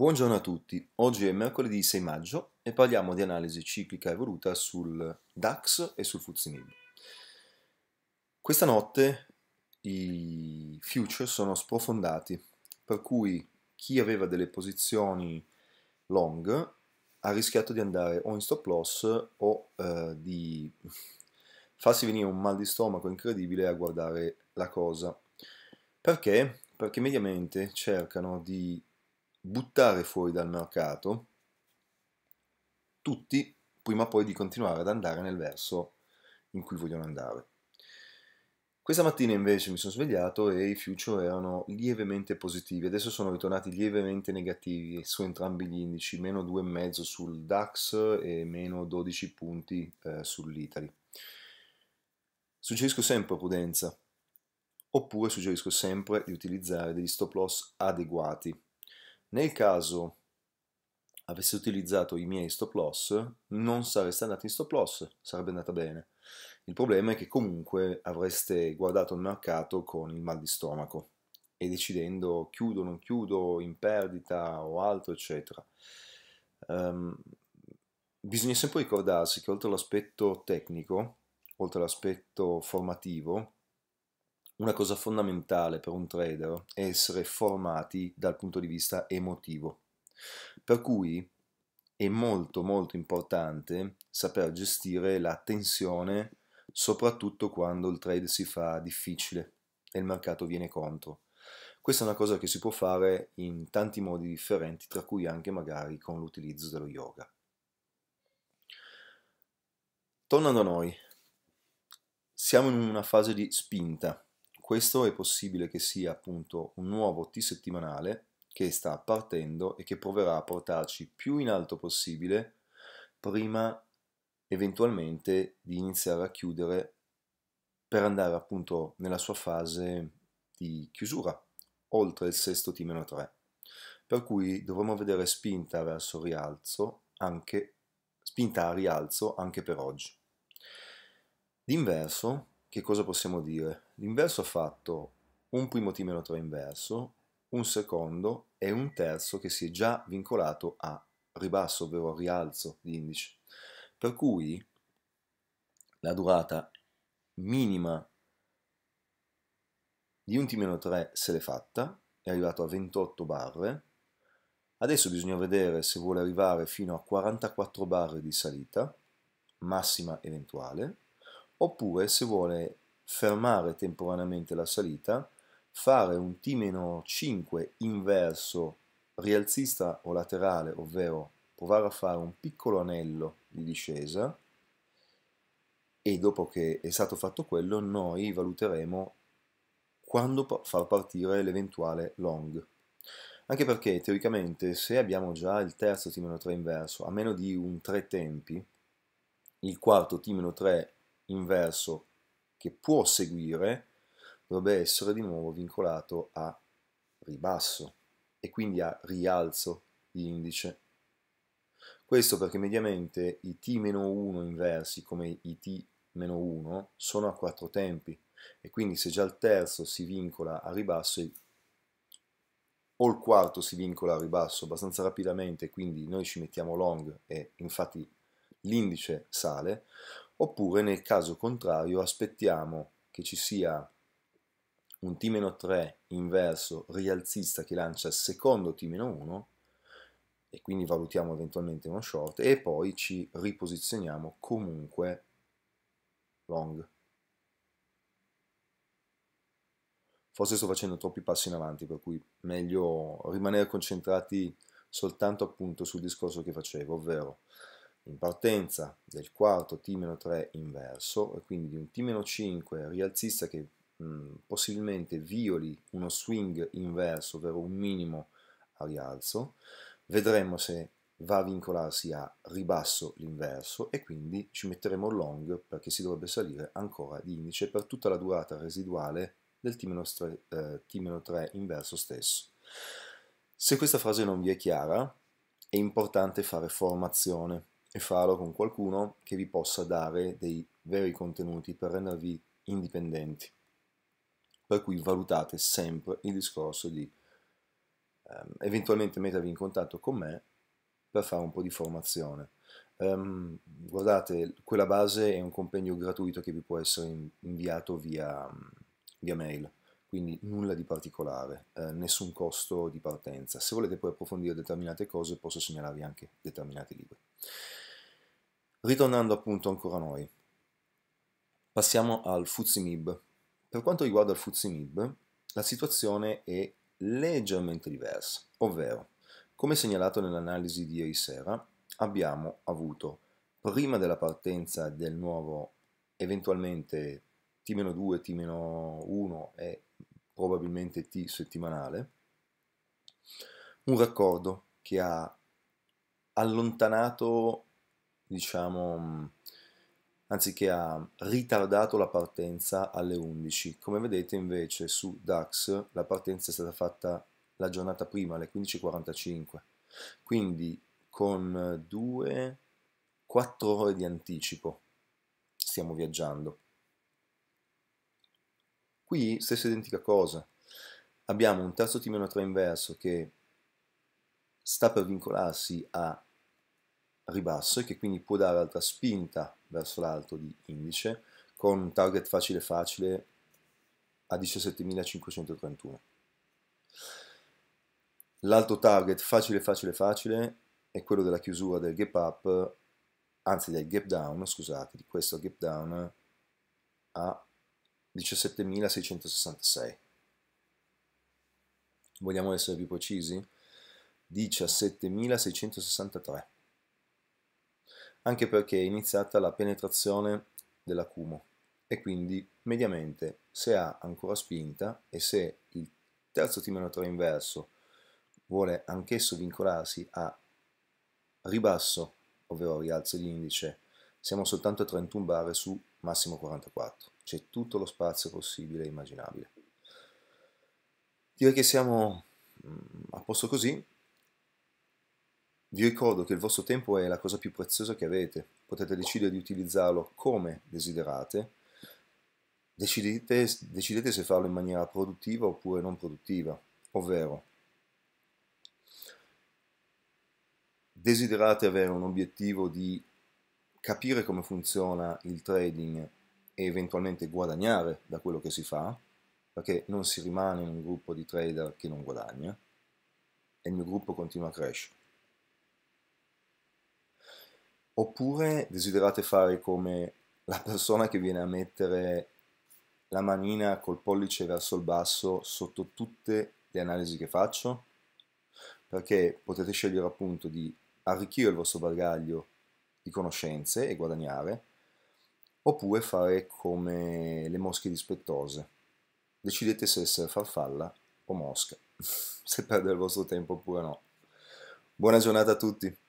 Buongiorno a tutti, oggi è mercoledì 6 maggio e parliamo di analisi ciclica evoluta sul DAX e sul FTSE Questa notte i future sono sprofondati, per cui chi aveva delle posizioni long ha rischiato di andare o in stop loss o eh, di farsi venire un mal di stomaco incredibile a guardare la cosa. Perché? Perché mediamente cercano di buttare fuori dal mercato tutti prima o poi di continuare ad andare nel verso in cui vogliono andare. Questa mattina invece mi sono svegliato e i future erano lievemente positivi, adesso sono ritornati lievemente negativi su entrambi gli indici, meno 2,5 sul DAX e meno 12 punti eh, sull'Italy. Suggerisco sempre prudenza, oppure suggerisco sempre di utilizzare degli stop loss adeguati, nel caso avessi utilizzato i miei stop loss, non sareste andati in stop loss, sarebbe andata bene. Il problema è che comunque avreste guardato il mercato con il mal di stomaco e decidendo chiudo, non chiudo, in perdita o altro, eccetera. Um, bisogna sempre ricordarsi che oltre all'aspetto tecnico, oltre all'aspetto formativo, una cosa fondamentale per un trader è essere formati dal punto di vista emotivo. Per cui è molto molto importante saper gestire la tensione soprattutto quando il trade si fa difficile e il mercato viene contro. Questa è una cosa che si può fare in tanti modi differenti, tra cui anche magari con l'utilizzo dello yoga. Tornando a noi, siamo in una fase di spinta, questo è possibile che sia appunto un nuovo T settimanale che sta partendo e che proverà a portarci più in alto possibile prima eventualmente di iniziare a chiudere per andare appunto nella sua fase di chiusura oltre il sesto T-3 per cui dovremo vedere spinta verso rialzo anche spinta a rialzo anche per oggi. D'inverso che cosa possiamo dire? L'inverso ha fatto un primo T-3 inverso, un secondo e un terzo che si è già vincolato a ribasso, ovvero a rialzo di indice. Per cui la durata minima di un T-3 se l'è fatta, è arrivato a 28 barre, adesso bisogna vedere se vuole arrivare fino a 44 barre di salita, massima eventuale, oppure se vuole fermare temporaneamente la salita, fare un T-5 inverso rialzista o laterale, ovvero provare a fare un piccolo anello di discesa e dopo che è stato fatto quello noi valuteremo quando far partire l'eventuale long. Anche perché teoricamente se abbiamo già il terzo T-3 inverso a meno di un 3 tempi, il quarto T-3 inverso che può seguire dovrebbe essere di nuovo vincolato a ribasso e quindi a rialzo di indice. Questo perché mediamente i t-1 inversi come i t-1 sono a quattro tempi e quindi se già il terzo si vincola a ribasso o il quarto si vincola a ribasso abbastanza rapidamente, quindi noi ci mettiamo long e infatti l'indice sale, oppure nel caso contrario aspettiamo che ci sia un T-3 inverso rialzista che lancia il secondo T-1 e quindi valutiamo eventualmente uno short e poi ci riposizioniamo comunque long. Forse sto facendo troppi passi in avanti, per cui meglio rimanere concentrati soltanto appunto sul discorso che facevo, ovvero in partenza del quarto T-3 inverso e quindi di un T-5 rialzista che mh, possibilmente violi uno swing inverso, ovvero un minimo a rialzo, vedremo se va a vincolarsi a ribasso l'inverso e quindi ci metteremo long perché si dovrebbe salire ancora di indice per tutta la durata residuale del T-3, eh, T-3 inverso stesso. Se questa frase non vi è chiara, è importante fare formazione e farlo con qualcuno che vi possa dare dei veri contenuti per rendervi indipendenti. Per cui valutate sempre il discorso di ehm, eventualmente mettervi in contatto con me per fare un po' di formazione. Um, guardate, quella base è un compendio gratuito che vi può essere inviato via, via mail, quindi nulla di particolare, eh, nessun costo di partenza. Se volete poi approfondire determinate cose posso segnalarvi anche determinati libri. Ritornando appunto ancora a noi, passiamo al Fuzimib. Per quanto riguarda il Fuzimib, la situazione è leggermente diversa, ovvero, come segnalato nell'analisi di ieri sera, abbiamo avuto prima della partenza del nuovo eventualmente T-2, T-1 e probabilmente T settimanale, un raccordo che ha allontanato diciamo, anziché ha ritardato la partenza alle 11. Come vedete invece su DAX la partenza è stata fatta la giornata prima alle 15.45, quindi con 2, 4 ore di anticipo stiamo viaggiando. Qui stessa identica cosa, abbiamo un terzo t 3 inverso che sta per vincolarsi a ribasso e che quindi può dare altra spinta verso l'alto di indice con un target facile facile a 17.531. L'altro target facile facile facile è quello della chiusura del gap up, anzi del gap down, scusate, di questo gap down a 17.666. Vogliamo essere più precisi? 17.663 anche perché è iniziata la penetrazione dell'acumo e quindi mediamente se ha ancora spinta e se il terzo timonatore inverso vuole anch'esso vincolarsi a ribasso, ovvero rialzo di indice, siamo soltanto a 31 bar su massimo 44, c'è tutto lo spazio possibile e immaginabile. Direi che siamo mm, a posto così, vi ricordo che il vostro tempo è la cosa più preziosa che avete, potete decidere di utilizzarlo come desiderate, decidete, decidete se farlo in maniera produttiva oppure non produttiva, ovvero desiderate avere un obiettivo di capire come funziona il trading e eventualmente guadagnare da quello che si fa, perché non si rimane in un gruppo di trader che non guadagna e il mio gruppo continua a crescere. Oppure desiderate fare come la persona che viene a mettere la manina col pollice verso il basso sotto tutte le analisi che faccio? Perché potete scegliere appunto di arricchire il vostro bagaglio di conoscenze e guadagnare, oppure fare come le mosche dispettose. Decidete se essere farfalla o mosca, se perdere il vostro tempo oppure no. Buona giornata a tutti!